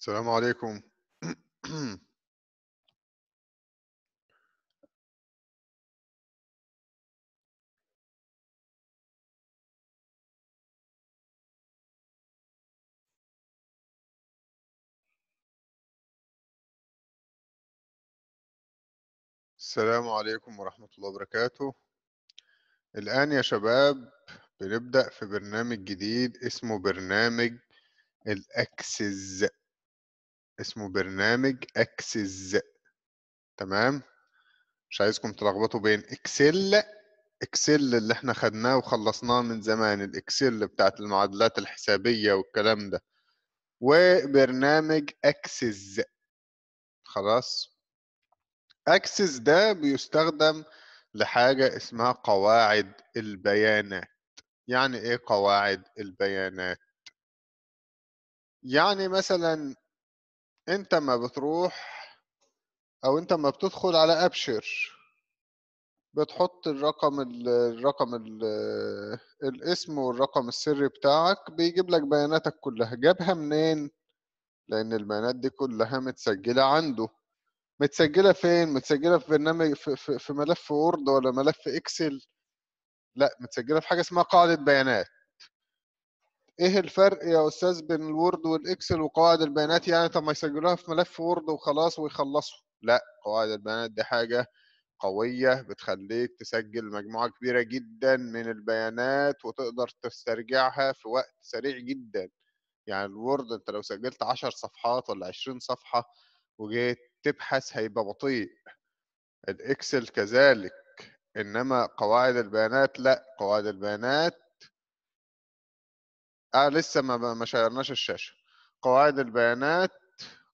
السلام عليكم السلام عليكم ورحمة الله وبركاته الآن يا شباب بنبدأ في برنامج جديد اسمه برنامج الأكسس اسمه برنامج اكسز تمام مش عايزكم تلخبطوا بين اكسل اكسل اللي احنا خدناه وخلصناه من زمان الاكسل بتاعت المعادلات الحسابية والكلام ده وبرنامج اكسز خلاص اكسس ده بيستخدم لحاجة اسمها قواعد البيانات يعني ايه قواعد البيانات يعني مثلا انت ما بتروح او انت ما بتدخل على ابشر بتحط الرقم الـ الرقم ال الاسم والرقم السري بتاعك بيجيب لك بياناتك كلها جابها منين لان البيانات دي كلها متسجله عنده متسجله فين متسجله في برنامج في, في ملف وورد ولا ملف اكسل لا متسجله في حاجه اسمها قاعده بيانات ايه الفرق يا استاذ بين الوورد والاكسل وقواعد البيانات يعني طب ما يسجلوها في ملف وورد وخلاص ويخلصوا لا قواعد البيانات دي حاجه قويه بتخليك تسجل مجموعه كبيره جدا من البيانات وتقدر تسترجعها في وقت سريع جدا يعني الوورد انت لو سجلت 10 صفحات ولا 20 صفحه وجيت تبحث هيبقى بطيء الاكسل كذلك انما قواعد البيانات لا قواعد البيانات اه لسه ما ما شيرناش الشاشه قواعد البيانات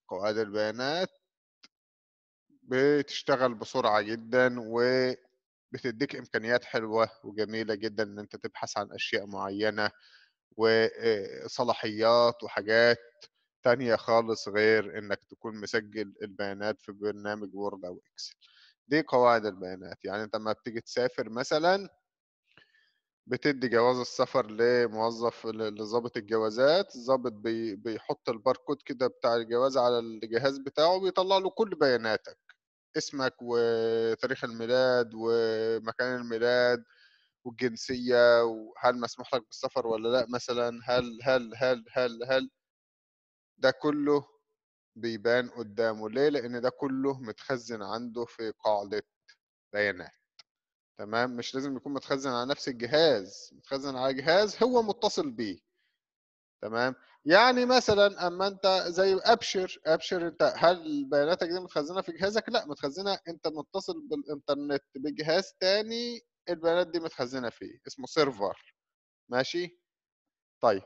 قواعد البيانات بتشتغل بسرعه جدا وبتديك امكانيات حلوه وجميله جدا ان انت تبحث عن اشياء معينه وصلاحيات آه، وحاجات تانية خالص غير انك تكون مسجل البيانات في برنامج وورد او اكسل دي قواعد البيانات يعني انت لما بتيجي تسافر مثلا بتدي جواز السفر لموظف لظابط الجوازات الظابط بي بيحط الباركود كده بتاع الجواز على الجهاز بتاعه بيطلع له كل بياناتك اسمك وتاريخ الميلاد ومكان الميلاد والجنسية وهل مسموح لك بالسفر ولا لا مثلا هل هل هل هل هل ده كله بيبان قدامه ليه لأن ده كله متخزن عنده في قاعدة بيانات تمام مش لازم يكون متخزن على نفس الجهاز متخزن على جهاز هو متصل بيه تمام يعني مثلا اما انت زي ابشر ابشر انت هل بياناتك دي متخزنه في جهازك لا متخزنه انت متصل بالانترنت بجهاز تاني البيانات دي متخزنه فيه اسمه سيرفر ماشي طيب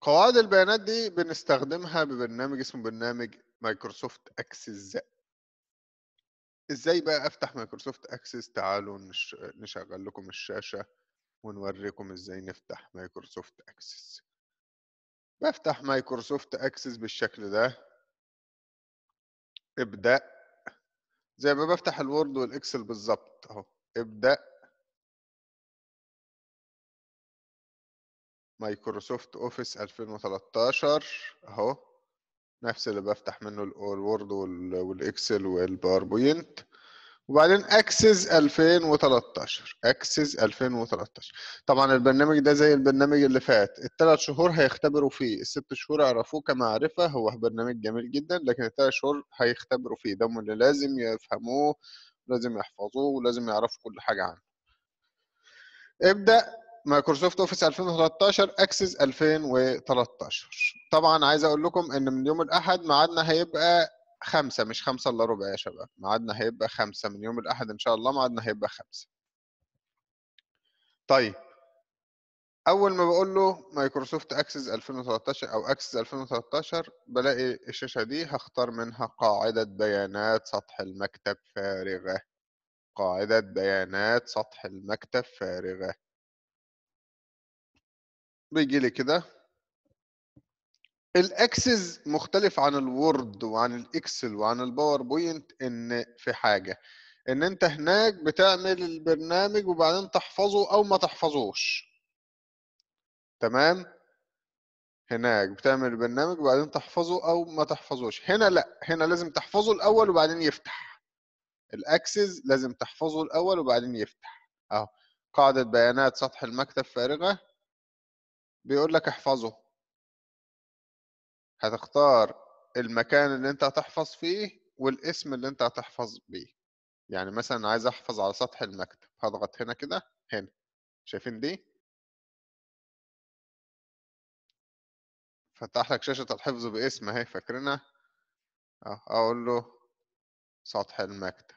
قواعد البيانات دي بنستخدمها ببرنامج اسمه برنامج مايكروسوفت اكسس ازاي بقى افتح مايكروسوفت اكسس تعالوا نشغل لكم الشاشه ونوريكم ازاي نفتح مايكروسوفت اكسس بفتح مايكروسوفت اكسس بالشكل ده ابدا زي ما بفتح الوورد والاكسل بالظبط اهو ابدا مايكروسوفت اوفيس 2013 اهو نفس اللي بفتح منه الوورد والاكسل والباوربوينت وبعدين اكسس 2013 اكسس 2013 طبعا البرنامج ده زي البرنامج اللي فات الثلاث شهور هيختبروا فيه الست شهور عرفوه كمعرفه هو برنامج جميل جدا لكن الثلاث شهور هيختبروا فيه ده اللي لازم يفهموه لازم يحفظوه ولازم يعرفوا كل حاجه عنه ابدا مايكروسوفت اوفيس 2013 اكسس 2013 طبعا عايز اقول لكم ان من يوم الاحد ميعادنا هيبقى خمسة مش خمسة الا ربع يا شباب ميعادنا هيبقى خمسة من يوم الاحد ان شاء الله ميعادنا هيبقى خمسة طيب اول ما بقول له مايكروسوفت اكسس 2013 او اكسس 2013 بلاقي الشاشه دي هختار منها قاعده بيانات سطح المكتب فارغه قاعده بيانات سطح المكتب فارغه بيجي لي كده الاكسس مختلف عن الوورد وعن الاكسل وعن الباوربوينت ان في حاجه ان انت هناك بتعمل البرنامج وبعدين تحفظه او ما تحفظوش تمام هناك بتعمل البرنامج وبعدين تحفظه او ما تحفظوش هنا لا هنا لازم تحفظه الاول وبعدين يفتح الاكسس لازم تحفظه الاول وبعدين يفتح اهو قاعده بيانات سطح المكتب فارغه بيقول لك احفظه هتختار المكان اللي انت هتحفظ فيه والاسم اللي انت هتحفظ بيه يعني مثلا عايز احفظ على سطح المكتب هضغط هنا كده هنا شايفين دي فتح لك شاشة الحفظ باسم اهي فاكرينها اقول له سطح المكتب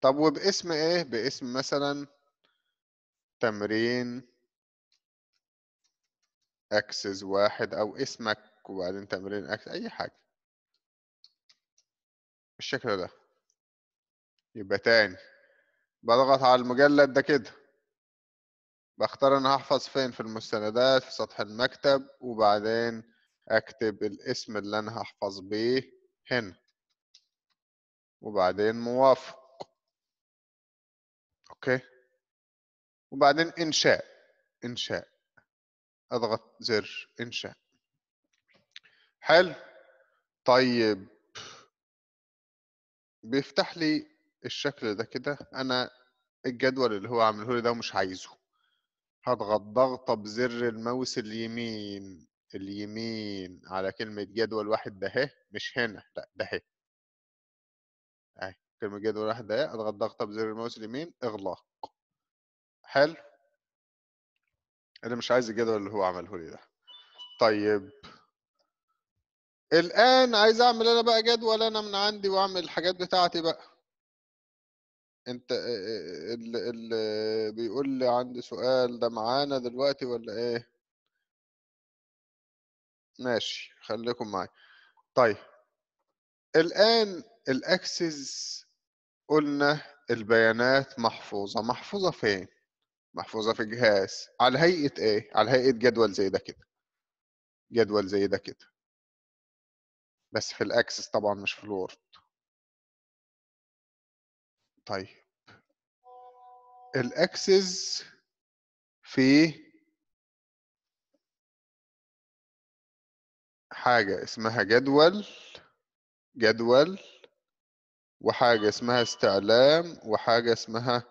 طب وباسم ايه باسم مثلا تمرين اكسس واحد او اسمك وبعدين تمرين اكس اي حاجه بالشكل ده يبقى تاني بضغط على المجلد ده كده بختار انا هحفظ فين في المستندات في سطح المكتب وبعدين اكتب الاسم اللي انا هحفظ بيه هنا وبعدين موافق اوكي وبعدين انشاء انشاء اضغط زر انشاء حلو طيب بيفتح لي الشكل ده كده انا الجدول اللي هو عامله لي ده مش عايزه هضغط ضغطه بزر الماوس اليمين اليمين على كلمة جدول واحد ده اهي مش هنا لا ده اهي كلمة جدول واحد ده اهي اضغط ضغطه بزر الماوس اليمين اغلاق حلو انا مش عايز الجدول اللي هو عمله لي ده طيب الان عايز اعمل انا بقى جدول انا من عندي واعمل الحاجات بتاعتي بقى انت اللي, اللي بيقول لي عندي سؤال ده معانا دلوقتي ولا ايه ماشي خليكم معايا طيب الان الاكسس قلنا البيانات محفوظه محفوظه فين محفوظة في جهاز على هيئة ايه؟ على هيئة جدول زي ده كده جدول زي ده كده بس في الاكسس طبعا مش في الوورد طيب الاكسس في حاجة اسمها جدول جدول وحاجة اسمها استعلام وحاجة اسمها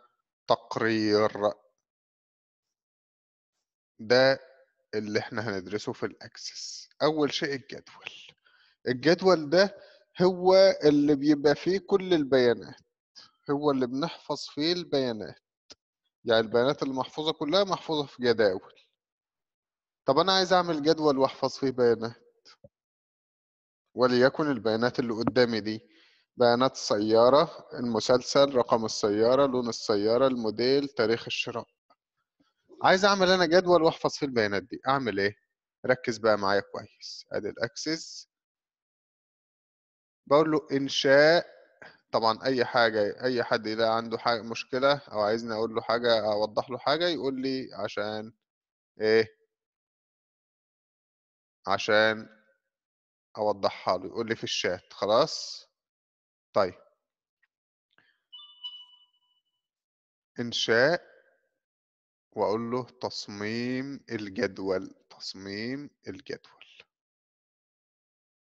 تقرير ده اللي احنا هندرسه في الاكسس اول شيء الجدول الجدول ده هو اللي بيبقى فيه كل البيانات هو اللي بنحفظ فيه البيانات يعني البيانات المحفوظة كلها محفوظة في جداول طب أنا عايز أعمل جدول وأحفظ فيه بيانات وليكن البيانات اللي قدامي دي بيانات السيارة المسلسل رقم السيارة لون السيارة الموديل تاريخ الشراء عايز اعمل انا جدول واحفظ فيه البيانات دي اعمل ايه ركز بقى معايا كويس ادي الاكسس بقول له انشاء طبعا اي حاجه اي حد اذا عنده حاجة مشكله او عايزني اقول له حاجه اوضح له حاجه يقول لي عشان ايه عشان اوضحها له يقول لي في الشات خلاص طيب انشاء واقول له تصميم الجدول تصميم الجدول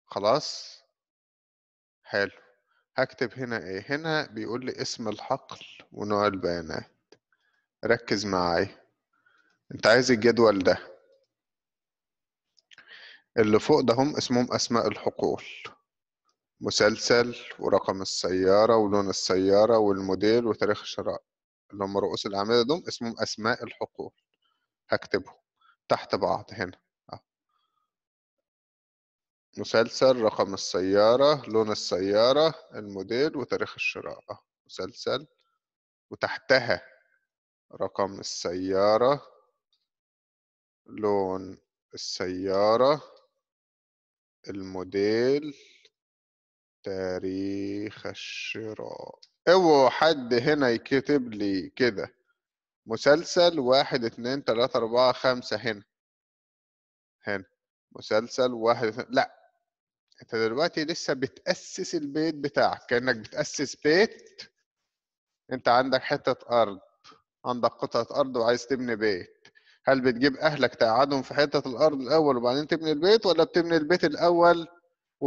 خلاص حلو هكتب هنا ايه هنا بيقول لي اسم الحقل ونوع البيانات ركز معايا انت عايز الجدول ده اللي فوق ده هم اسمهم اسماء الحقول مسلسل ورقم السيارة ولون السيارة والموديل وتاريخ الشراء اللي هم رؤوس الأعمال دول اسمهم أسماء الحقول هكتبهم تحت بعض هنا آه. مسلسل رقم السيارة لون السيارة الموديل وتاريخ الشراء آه. مسلسل وتحتها رقم السيارة لون السيارة الموديل تاريخ الشراء اوعوا حد هنا يكتب لي كده مسلسل واحد اتنين تلاتة أربعة خمسة هنا هنا مسلسل واحد اتنين. لا انت دلوقتي لسه بتأسس البيت بتاعك كأنك بتأسس بيت انت عندك حتة أرض عندك قطعة أرض وعايز تبني بيت هل بتجيب أهلك تقعدهم في حتة الأرض الأول وبعدين تبني البيت ولا بتبني البيت الأول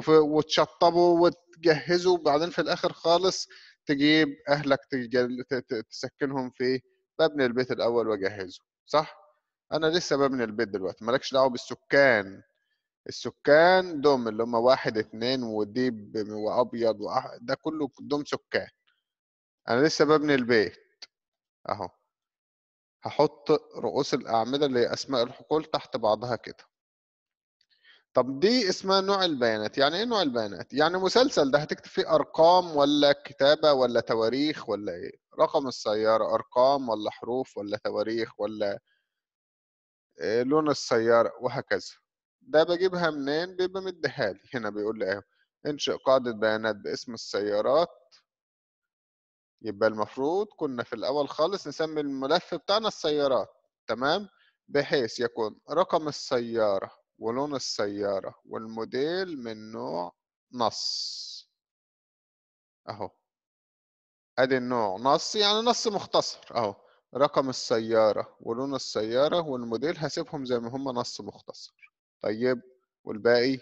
وتشطبه وتجهزه وبعدين في الآخر خالص تجيب اهلك تجل... تسكنهم في ببني البيت الاول واجهزه صح انا لسه ببني البيت دلوقتي مالكش دعوه بالسكان السكان دوم اللي هم واحد اتنين وديب وابيض وأح... ده كله دوم سكان انا لسه ببني البيت اهو هحط رؤوس الاعمده اللي هي اسماء الحقول تحت بعضها كده طب دي اسمها نوع البيانات يعني ايه نوع البيانات يعني مسلسل ده هتكتب فيه ارقام ولا كتابه ولا تواريخ ولا ايه رقم السياره ارقام ولا حروف ولا تواريخ ولا إيه لون السياره وهكذا ده بجيبها منين بيبقى مديها لي هنا بيقول لي اهو انشئ قاعده بيانات باسم السيارات يبقى المفروض كنا في الاول خالص نسمي الملف بتاعنا السيارات تمام بحيث يكون رقم السياره ولون السيارة والموديل من نوع نص اهو ادي النوع نص يعني نص مختصر اهو رقم السيارة ولون السيارة والموديل هسيبهم زي ما هم نص مختصر طيب والباقي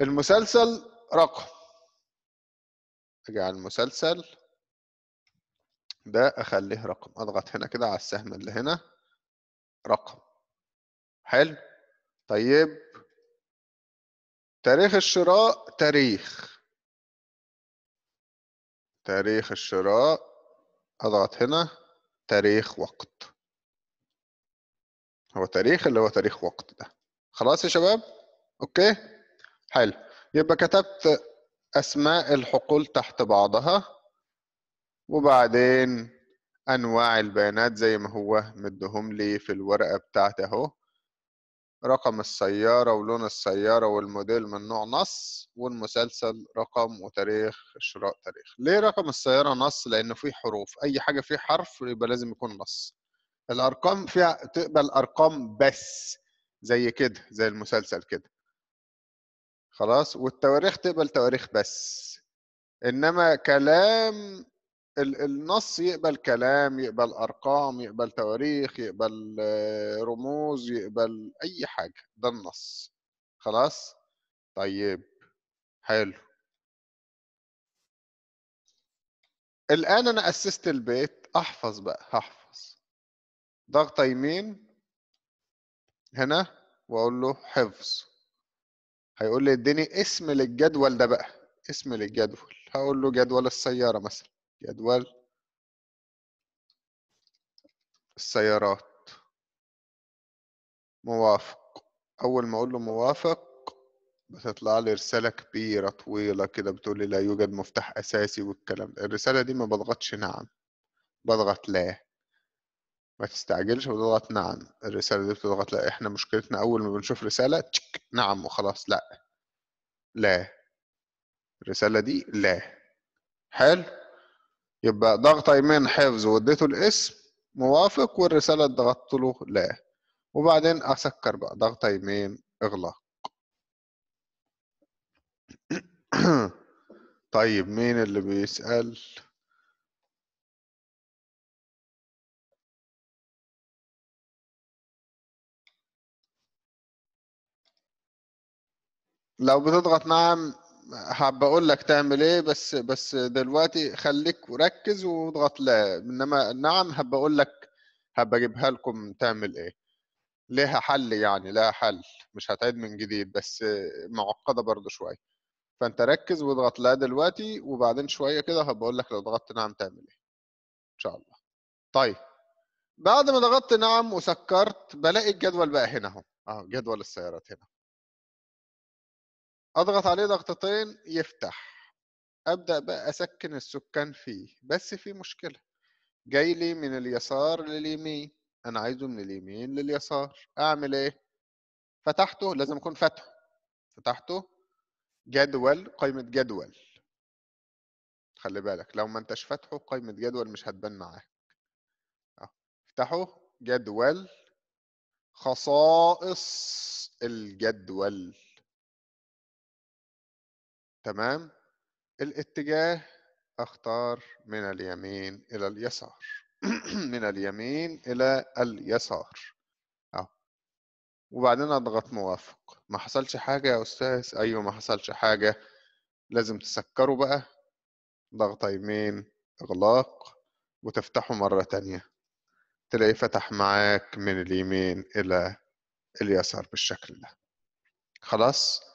المسلسل رقم اجعل المسلسل ده اخليه رقم اضغط هنا كده على السهم اللي هنا رقم حلو طيب تاريخ الشراء تاريخ تاريخ الشراء اضغط هنا تاريخ وقت هو تاريخ اللي هو تاريخ وقت ده خلاص يا شباب اوكي حلو يبقى كتبت اسماء الحقول تحت بعضها وبعدين انواع البيانات زي ما هو مدهم لي في الورقه بتاعتي اهو رقم السيارة ولون السيارة والموديل من نوع نص والمسلسل رقم وتاريخ شراء تاريخ ليه رقم السيارة نص لأنه فيه حروف أي حاجة فيه حرف يبقى لازم يكون نص الأرقام فيها تقبل أرقام بس زي كده زي المسلسل كده خلاص والتواريخ تقبل تواريخ بس إنما كلام النص يقبل كلام يقبل ارقام يقبل تواريخ يقبل آه، رموز يقبل اي حاجه ده النص خلاص طيب حلو الان انا اسست البيت احفظ بقى هحفظ ضغطه يمين هنا واقول له حفظ هيقول لي اديني اسم للجدول ده بقى اسم للجدول هقول له جدول السياره مثلا جدول السيارات موافق أول ما أقول له موافق بتطلع لي رسالة كبيرة طويلة كده بتقول لي لا يوجد مفتاح أساسي والكلام ده الرسالة دي ما بضغطش نعم بضغط لا ما تستعجلش وتضغط نعم الرسالة دي بتضغط لا احنا مشكلتنا أول ما بنشوف رسالة تشك نعم وخلاص لا لا الرسالة دي لا حلو يبقى ضغط ايمن حفظ واديته الاسم موافق والرساله ضغطت له لا وبعدين اسكر بقى ضغط ايمن اغلاق طيب مين اللي بيسال لو بتضغط نعم حاب اقول لك تعمل ايه بس بس دلوقتي خليك وركز واضغط لا انما نعم هبقى اقول لك هبقى اجيبها لكم تعمل ايه ليها حل يعني لها حل مش هتعيد من جديد بس معقده برضو شويه فانت ركز واضغط لا دلوقتي وبعدين شويه كده هبقى اقول لك لو ضغطت نعم تعمل ايه ان شاء الله طيب بعد ما ضغطت نعم وسكرت بلاقي الجدول بقى هنا اهو اهو جدول السيارات هنا اضغط عليه ضغطتين يفتح ابدا بقى اسكن السكان فيه بس في مشكله جاي لي من اليسار لليمين انا عايزه من اليمين لليسار اعمل ايه فتحته لازم اكون فاتحه فتحته جدول قائمه جدول خلي بالك لو ما انتش فاتحه قائمه جدول مش هتبان معاك افتحه جدول خصائص الجدول تمام الاتجاه اختار من اليمين الى اليسار من اليمين الى اليسار اهو وبعدين اضغط موافق ما حصلش حاجه يا استاذ ايوه ما حصلش حاجه لازم تسكره بقى ضغطه يمين اغلاق وتفتحه مره تانية تلاقيه فتح معاك من اليمين الى اليسار بالشكل ده خلاص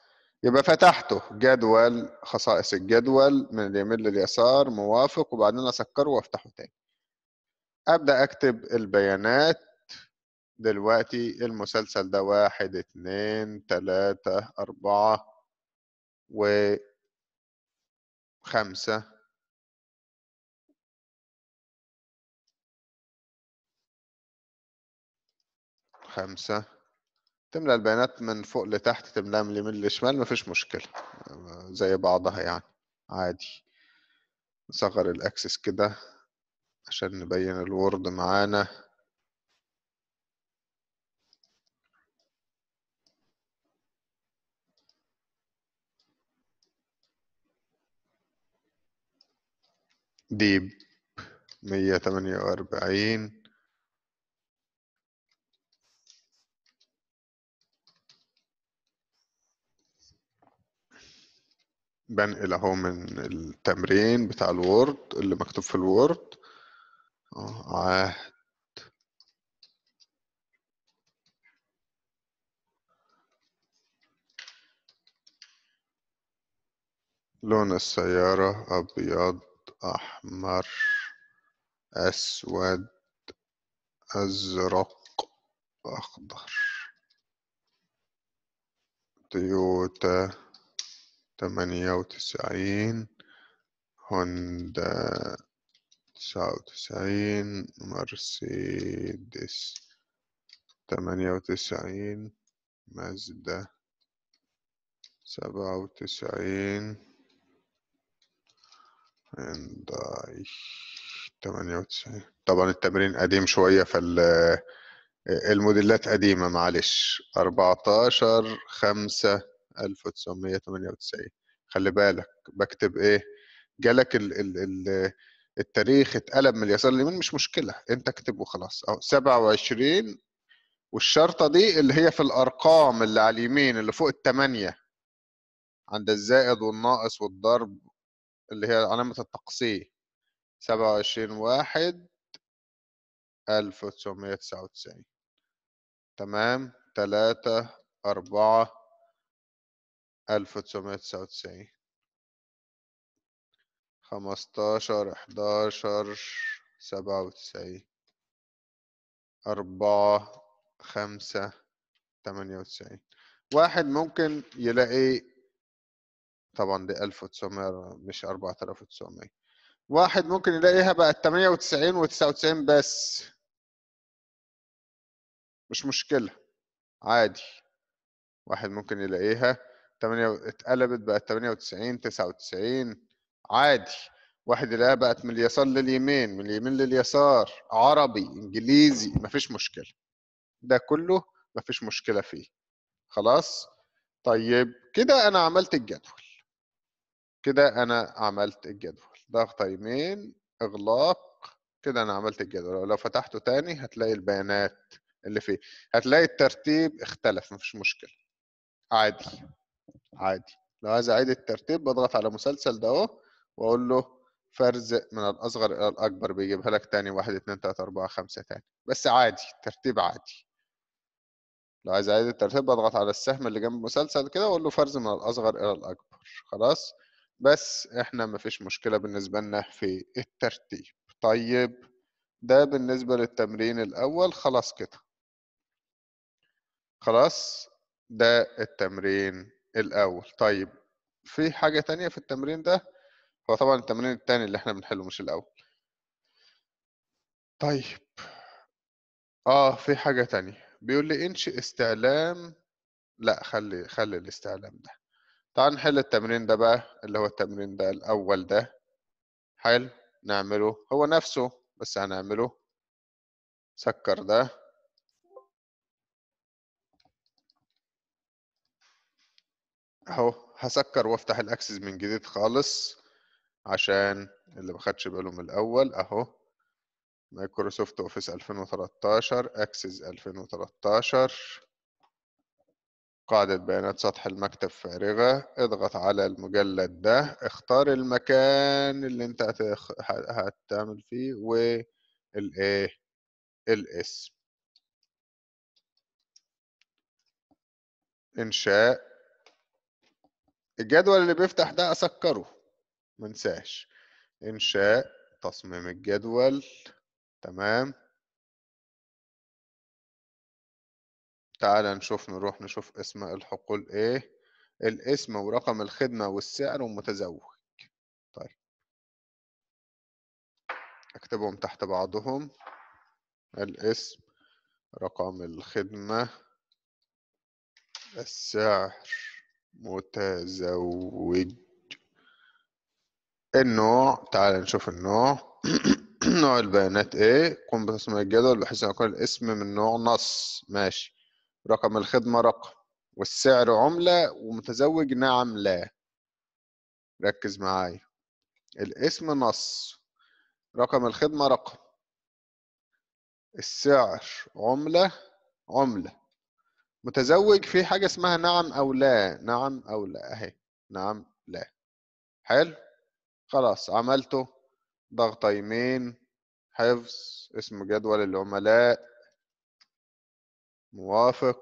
يبقى فتحته جدول خصائص الجدول من اليمين لليسار موافق وبعدين اسكره وافتحه تاني ابدا اكتب البيانات دلوقتي المسلسل ده واحد اتنين تلاتة أربعة وخمسة خمسة تملى البيانات من فوق لتحت تملاها من اليمين للشمال مفيش مشكلة زي بعضها يعني عادي نصغر الاكسس كده عشان نبين الورد معانا ديب مية تمانية وأربعين بنقل اهو من التمرين بتاع الوورد اللي مكتوب في الوورد اه، عهد لون السيارة أبيض أحمر أسود أزرق أخضر تويوتا تمانية وتسعين هوندا تسعة وتسعين مرسيدس تمانية وتسعين مازدا سبعة وتسعين هيونداي تمانية وتسعين طبعا التمرين قديم شوية فال آه، الموديلات قديمة معلش أربعتاشر خمسة 1998 خلي بالك بكتب ايه جالك ال ال ال التاريخ اتقلب من اليسار لليمين مش مشكله انت اكتب وخلاص اهو 27 والشرطه دي اللي هي في الارقام اللي على اليمين اللي فوق الثمانيه عند الزائد والناقص والضرب اللي هي علامه التقسيم 27 1 1999 تمام 3 4 خمستاشر احداشر سبعة وتسعين أربعة خمسة تمانية وتسعين واحد ممكن يلاقي طبعا دي ألف وتسعمية مش أربعة آلاف وتسعمية واحد ممكن يلاقيها بقى تمانية وتسعين وتسعة وتسعين بس مش مشكلة عادي واحد ممكن يلاقيها 8 اتقلبت بقت 98 99 عادي واحد يلاقيها بقت من اليسار لليمين من اليمين لليسار عربي انجليزي مفيش مشكله ده كله مفيش مشكله فيه خلاص طيب كده انا عملت الجدول كده انا عملت الجدول ضغط يمين اغلاق كده انا عملت الجدول لو فتحته تاني هتلاقي البيانات اللي فيه هتلاقي الترتيب اختلف مفيش مشكله عادي عادي لو عايز اعيد الترتيب بضغط على مسلسل ده اهو واقول له فرز من الاصغر الى الاكبر بيجيبها لك تاني واحد اتنين تلاته اربعه خمسه تاني بس عادي ترتيب عادي لو عايز اعيد الترتيب بضغط على السهم اللي جنب المسلسل كده واقول له فرز من الاصغر الى الاكبر خلاص بس احنا مفيش مشكله بالنسبه لنا في الترتيب طيب ده بالنسبه للتمرين الاول خلاص كده خلاص ده التمرين الأول طيب في حاجة تانية في التمرين ده هو طبعا التمرين التاني اللي احنا بنحله مش الأول طيب اه في حاجة تانية بيقول لي انش استعلام لا خلي خلي الاستعلام ده تعال نحل التمرين ده بقى اللي هو التمرين ده الأول ده حلو نعمله هو نفسه بس هنعمله سكر ده اهو هسكر وافتح الاكسس من جديد خالص عشان اللي ما خدش باله من الاول اهو مايكروسوفت اوفيس 2013 اكسس 2013 قاعدة بيانات سطح المكتب فارغة اضغط على المجلد ده اختار المكان اللي انت هتعمل فيه والايه الاسم انشاء الجدول اللي بيفتح ده اسكره ما انساش انشاء تصميم الجدول تمام تعال نشوف نروح نشوف اسم الحقول ايه الاسم ورقم الخدمة والسعر ومتزوج طيب اكتبهم تحت بعضهم الاسم رقم الخدمة السعر متزوج النوع تعال نشوف النوع نوع البيانات ايه قم بتصميم الجدول بحيث ان يكون الاسم من نوع نص ماشي رقم الخدمة رقم والسعر عملة ومتزوج نعم لا ركز معايا الاسم نص رقم الخدمة رقم السعر عملة عملة متزوج في حاجه اسمها نعم او لا نعم او لا اهي نعم لا حلو خلاص عملته ضغط يمين حفظ اسم جدول العملاء موافق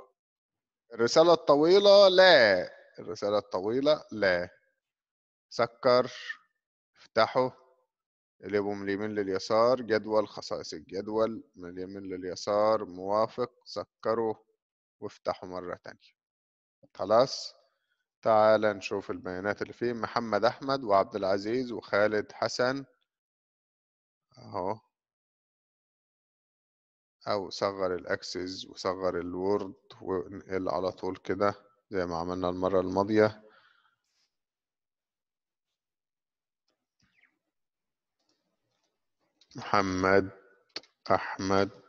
الرسالة الطويلة لا الرسالة الطويلة لا سكر افتحه اقلبه من اليمين لليسار جدول خصائص الجدول من اليمين لليسار موافق سكره وافتحه مرة تانية خلاص تعال نشوف البيانات اللي فيه محمد أحمد وعبد العزيز وخالد حسن أهو أو صغر الأكسس وصغر الوورد وانقل على طول كده زي ما عملنا المرة الماضية محمد أحمد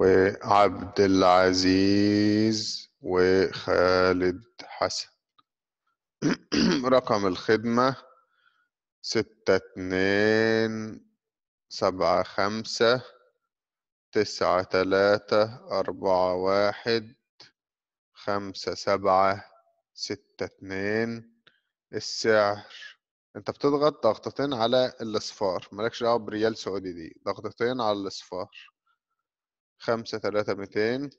وعبد العزيز وخالد حسن رقم الخدمة ستة اتنين سبعة خمسة تسعة تلاتة أربعة واحد خمسة سبعة ستة اتنين السعر انت بتضغط ضغطتين على الاصفار مالكش دعوه بريال سعودي دي ضغطتين على الاصفار خمسة تلاتة ميتين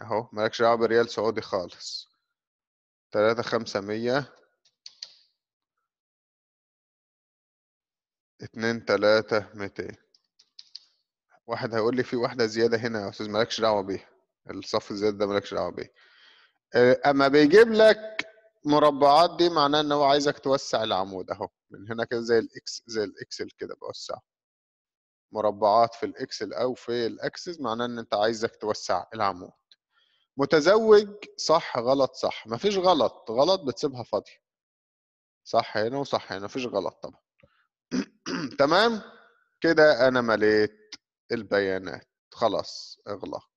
اهو مالكش دعوة بريال سعودي خالص تلاتة خمسة مية اتنين تلاتة ميتين واحد هيقول لي في واحدة زيادة هنا يا أستاذ مالكش دعوة بيها الصف الزيادة ده مالكش دعوة بيه آه، أما بيجيب لك مربعات دي معناه إن هو عايزك توسع العمود أهو من هنا كده زي الإكس زي الإكسل كده بوسعه مربعات في الاكسل او في الاكسس معناه ان انت عايزك توسع العمود متزوج صح غلط صح ما فيش غلط غلط بتسيبها فاضيه صح هنا وصح هنا فيش غلط طبعا تمام كده انا مليت البيانات خلاص اغلق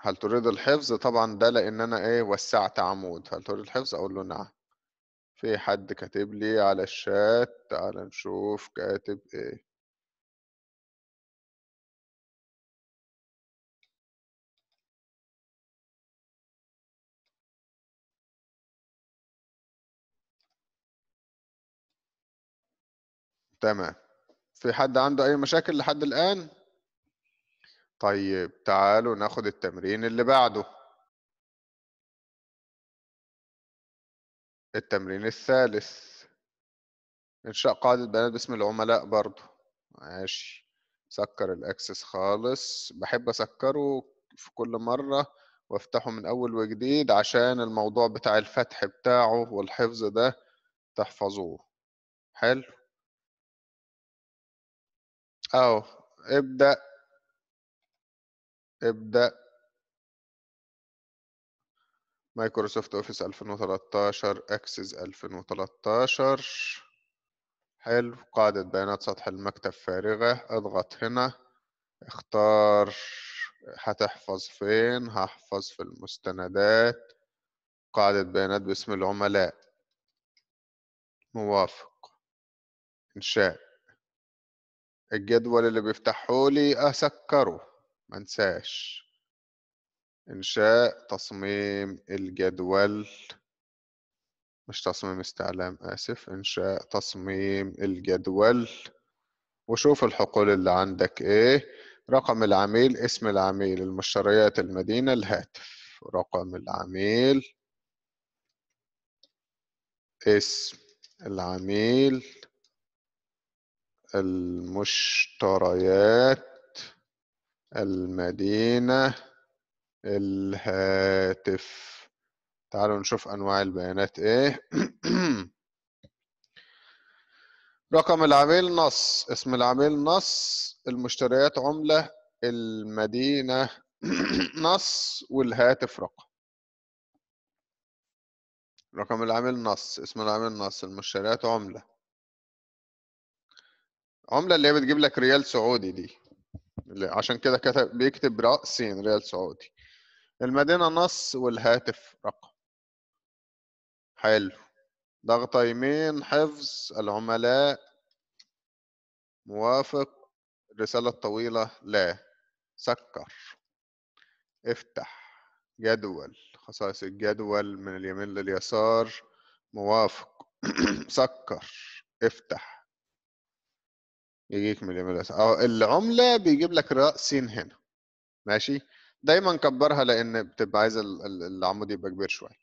هل تريد الحفظ طبعا ده لان انا ايه وسعت عمود هل تريد الحفظ اقول له نعم في حد كاتب لي على الشات تعال نشوف كاتب ايه تمام في حد عنده اي مشاكل لحد الان طيب تعالوا ناخد التمرين اللي بعده التمرين الثالث إنشاء قاعدة بيانات باسم العملاء برضو ماشي سكر الأكسس خالص بحب أسكره في كل مرة وافتحه من أول وجديد عشان الموضوع بتاع الفتح بتاعه والحفظ ده تحفظوه حلو أهو ابدأ ابدأ مايكروسوفت اوفيس 2013 اكسس 2013 حلو قاعدة بيانات سطح المكتب فارغة اضغط هنا اختار هتحفظ فين هحفظ في المستندات قاعدة بيانات باسم العملاء موافق إنشاء الجدول اللي بيفتحه لي أسكره منساش إنشاء تصميم الجدول مش تصميم استعلام آسف إنشاء تصميم الجدول وشوف الحقول اللي عندك إيه رقم العميل اسم العميل المشتريات المدينة الهاتف رقم العميل اسم العميل المشتريات المدينة الهاتف تعالوا نشوف انواع البيانات ايه رقم العميل نص اسم العميل نص المشتريات عملة المدينة نص والهاتف رقم رقم العميل نص اسم العميل نص المشتريات عملة عملة اللي هي بتجيب لك ريال سعودي دي عشان كده كتب بيكتب رأسين ريال سعودي المدينة نص والهاتف رقم حلو ضغط يمين حفظ العملاء موافق الرسالة الطويلة لا سكر افتح جدول خصائص الجدول من اليمين لليسار موافق سكر افتح يجيك من اليمين لليسار اه، العملة بيجيب لك رأسين هنا ماشي دايما كبرها لان بتبقى عايز العمود يبقى كبير شويه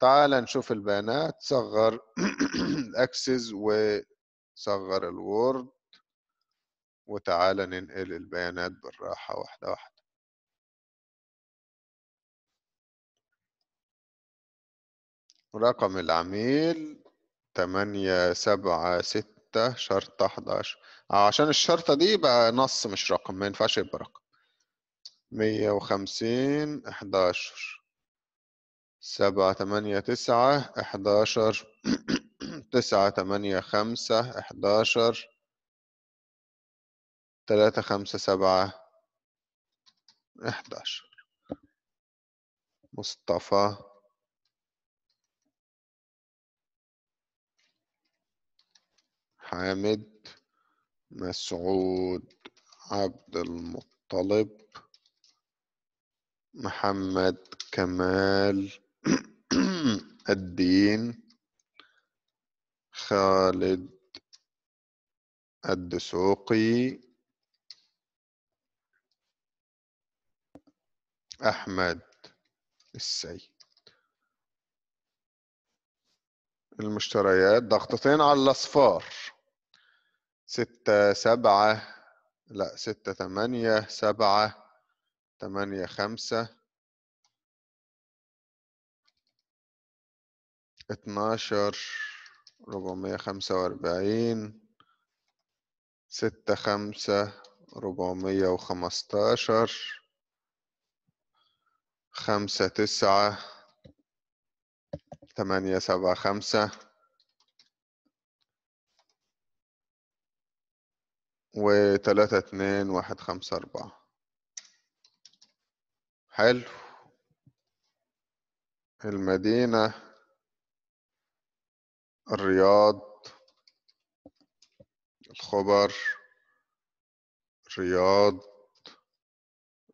تعال نشوف البيانات صغر الاكسس وصغر الوورد وتعال ننقل البيانات بالراحه واحده واحده رقم العميل تمانية سبعة ستة شرطة 11 عشان الشرطة دي بقى نص مش رقم ما ينفعش يبقى رقم مية وخمسين احداشر سبعة تمانية تسعة احداشر تسعة تمانية خمسة احداشر تلاتة خمسة سبعة احداشر مصطفى حامد مسعود عبد المطلب محمد كمال الدين خالد الدسوقي أحمد السيد المشتريات ضغطتين على الأصفار ستة سبعة لا ستة ثمانية سبعة تمانية خمسة اتناشر ربعمية خمسة وأربعين ستة خمسة ربعمية وخمستاشر خمسة تسعة تمانية سبعة خمسة وتلاتة اتنين واحد خمسة أربعة حلو المدينة الرياض الخبر الرياض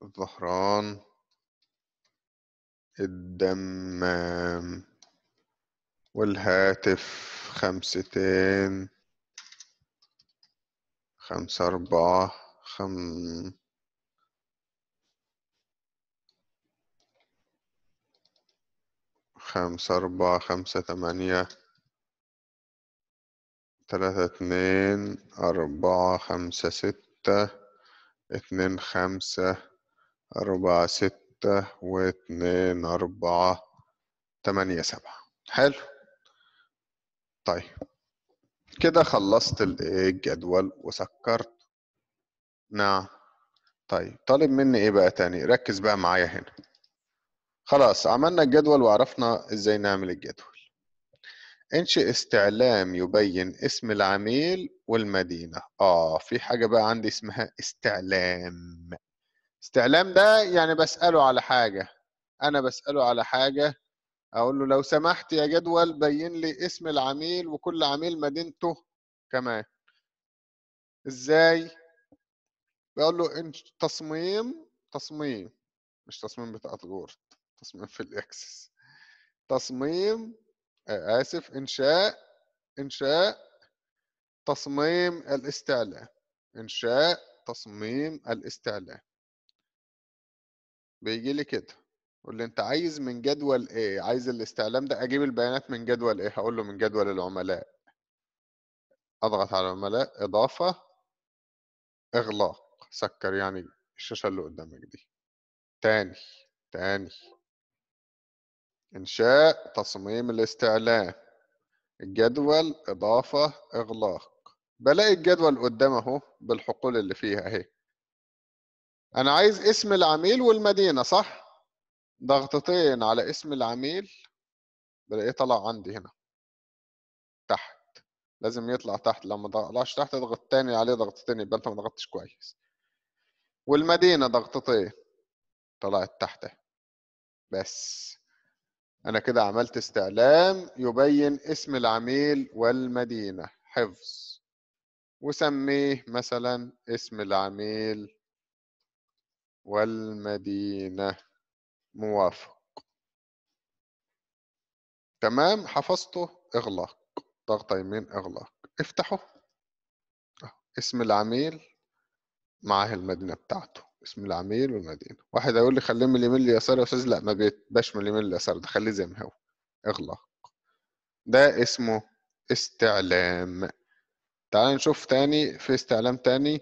الظهران الدمام والهاتف خمستين خمسة أربعة خم خمسة أربعة خمسة تمانية تلاتة اتنين أربعة خمسة ستة اتنين خمسة أربعة ستة واثنين أربعة تمانية سبعة حلو طيب كده خلصت الجدول وسكرت نعم طيب طالب مني ايه بقى تاني ركز بقى معايا هنا خلاص عملنا الجدول وعرفنا ازاي نعمل الجدول انشئ استعلام يبين اسم العميل والمدينة اه في حاجة بقى عندي اسمها استعلام استعلام ده يعني بسأله على حاجة انا بسأله على حاجة اقول له لو سمحت يا جدول بين لي اسم العميل وكل عميل مدينته كمان ازاي بقول له تصميم تصميم مش تصميم بتاعت غورت تصميم في الاكسس تصميم آه، اسف انشاء انشاء تصميم الاستعلاء انشاء تصميم الاستعلاء بيجي لي كده واللي انت عايز من جدول ايه عايز الاستعلام ده اجيب البيانات من جدول ايه هقول له من جدول العملاء اضغط على العملاء اضافه اغلاق سكر يعني الشاشه اللي قدامك دي تاني تاني إنشاء تصميم الاستعلام الجدول إضافة إغلاق بلاقي الجدول قدامه أهو بالحقول اللي فيها أهي أنا عايز اسم العميل والمدينة صح؟ ضغطتين على اسم العميل بلاقيه طلع عندي هنا تحت لازم يطلع تحت لما طلعش تحت اضغط تاني عليه ضغطتين يبقى انت ما ضغطتش كويس والمدينه ضغطتين طلعت تحت بس انا كده عملت استعلام يبين اسم العميل والمدينة حفظ وسميه مثلا اسم العميل والمدينة موافق تمام حفظته اغلاق ضغط يمين اغلاق افتحه آه، اسم العميل معاه المدينة بتاعته اسم العميل والمدينة واحد هيقول لي خليه من اليمين لليسار يا استاذ لا ما بيتباش من اليمين لليسار ده خليه زي ما هو اغلق ده اسمه استعلام تعال نشوف تاني في استعلام تاني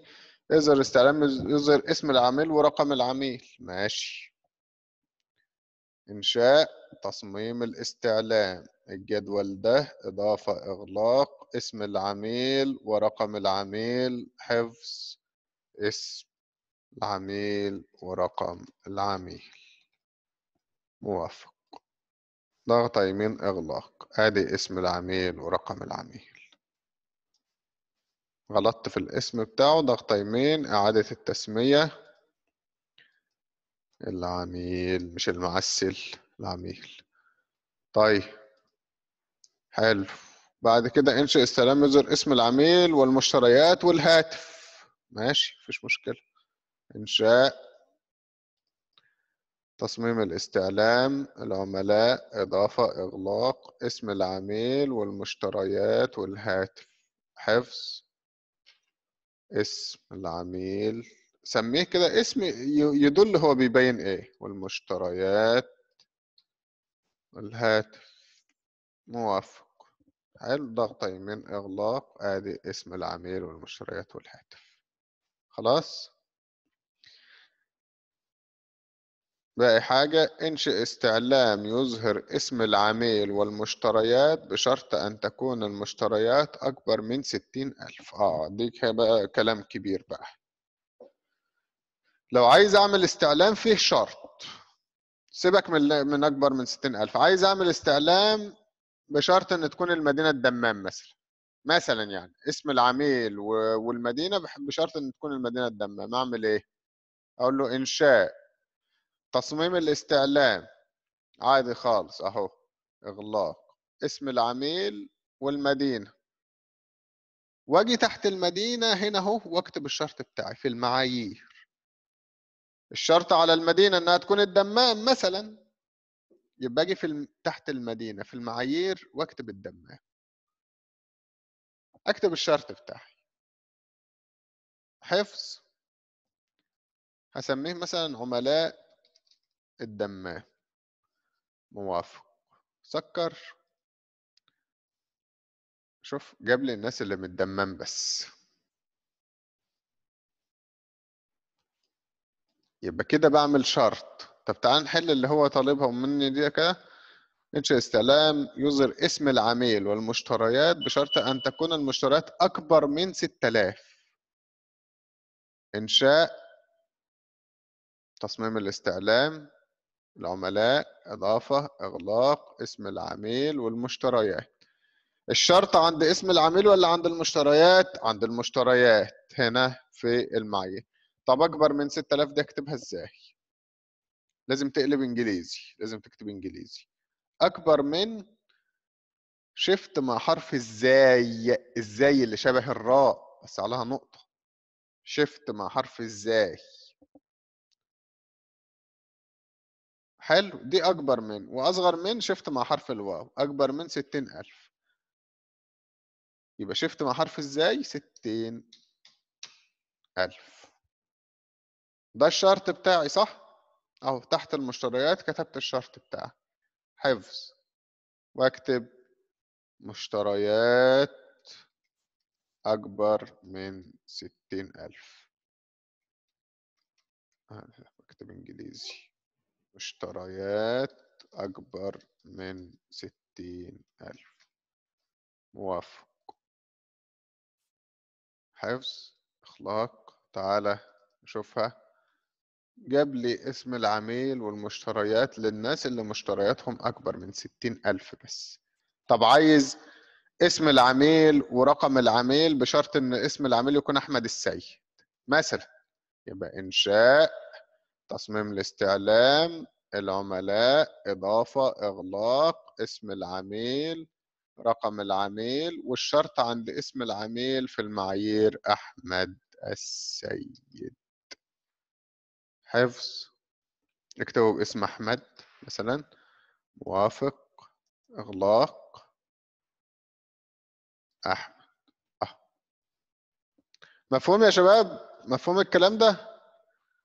يظهر استعلام يظهر اسم العميل ورقم العميل ماشي إنشاء تصميم الاستعلام الجدول ده إضافة إغلاق اسم العميل ورقم العميل حفظ اسم العميل ورقم العميل موافق ضغط يمين إغلاق أدي اسم العميل ورقم العميل غلطت في الاسم بتاعه ضغط يمين إعادة التسمية العميل مش المعسل العميل طيب حلو بعد كده انشئ السلام يظهر اسم العميل والمشتريات والهاتف ماشي مفيش مشكلة إنشاء تصميم الاستعلام العملاء إضافة إغلاق اسم العميل والمشتريات والهاتف حفظ اسم العميل سميه كده اسم يدل هو بيبين ايه والمشتريات الهاتف موافق حلو ضغط يمين إغلاق آدي اسم العميل والمشتريات والهاتف خلاص باقي حاجة انشئ استعلام يظهر اسم العميل والمشتريات بشرط أن تكون المشتريات أكبر من ستين ألف اه دي بقى كلام كبير بقى لو عايز أعمل استعلام فيه شرط سيبك من من أكبر من ستين ألف عايز أعمل استعلام بشرط أن تكون المدينة الدمام مثلا مثلا يعني اسم العميل والمدينة بشرط أن تكون المدينة الدمام أعمل إيه؟ أقول له إنشاء تصميم الاستعلام عادي خالص اهو اغلاق اسم العميل والمدينه واجي تحت المدينه هنا اهو واكتب الشرط بتاعي في المعايير الشرط على المدينه انها تكون الدمام مثلا يبقى اجي في الم... تحت المدينه في المعايير واكتب الدمام اكتب الشرط بتاعي حفظ هسميه مثلا عملاء الدماء موافق سكر شوف جاب لي الناس اللي متدمم بس يبقى كده بعمل شرط طب تعال نحل اللي هو طالبها مني دي كده انشئ استلام يظهر اسم العميل والمشتريات بشرط ان تكون المشتريات اكبر من 6000 انشاء تصميم الاستعلام العملاء إضافة إغلاق اسم العميل والمشتريات الشرط عند اسم العميل ولا عند المشتريات؟ عند المشتريات هنا في المعايير طب أكبر من 6000 دي أكتبها إزاي؟ لازم تقلب إنجليزي لازم تكتب إنجليزي أكبر من شفت مع حرف إزاي إزاي اللي شبه الراء بس عليها نقطة شفت مع حرف إزاي حلو دي اكبر من واصغر من شيفت مع حرف الواو اكبر من الف يبقى شيفت مع حرف ازاي الف ده الشرط بتاعي صح اهو تحت المشتريات كتبت الشرط بتاعي حفظ واكتب مشتريات أكبر من ستين ألف أكتب إنجليزي مشتريات أكبر من ستين ألف موافق حفظ إخلاق تعالى نشوفها جاب لي اسم العميل والمشتريات للناس اللي مشترياتهم أكبر من ستين ألف بس طب عايز اسم العميل ورقم العميل بشرط إن اسم العميل يكون أحمد السيد مثلا يبقى إنشاء تصميم الاستعلام العملاء إضافة إغلاق اسم العميل رقم العميل والشرط عند اسم العميل في المعايير أحمد السيد حفظ اكتبوا باسم أحمد مثلا موافق إغلاق أحمد أه. مفهوم يا شباب مفهوم الكلام ده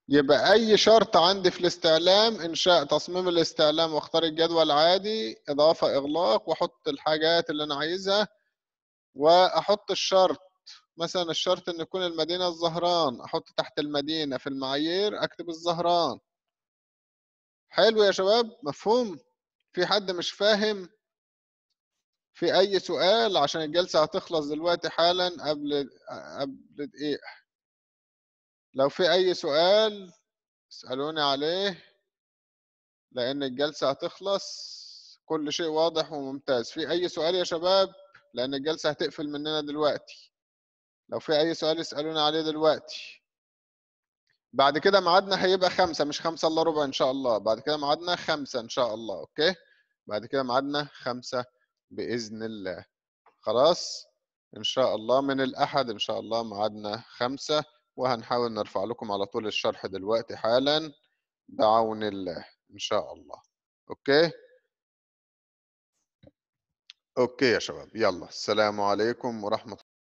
يبقى أي شرط عندي في الاستعلام إنشاء تصميم الاستعلام واختار الجدول عادي إضافة إغلاق وأحط الحاجات اللي أنا عايزها وأحط الشرط مثلا الشرط إن يكون المدينة الزهران أحط تحت المدينة في المعايير أكتب الزهران حلو يا شباب مفهوم في حد مش فاهم في أي سؤال عشان الجلسة هتخلص دلوقتي حالا قبل قبل دقيقة لو في أي سؤال اسألوني عليه لأن الجلسة هتخلص كل شيء واضح وممتاز في أي سؤال يا شباب لأن الجلسة هتقفل مننا دلوقتي لو في أي سؤال اسألوني عليه دلوقتي بعد كده ميعادنا هيبقى خمسة مش خمسة إلا ربع إن شاء الله بعد كده ميعادنا خمسة إن شاء الله أوكي بعد كده ميعادنا خمسة بإذن الله خلاص إن شاء الله من الأحد إن شاء الله ميعادنا خمسة وهنحاول نرفع لكم على طول الشرح دلوقتي حالا بعون الله إن شاء الله أوكي أوكي يا شباب يلا السلام عليكم ورحمة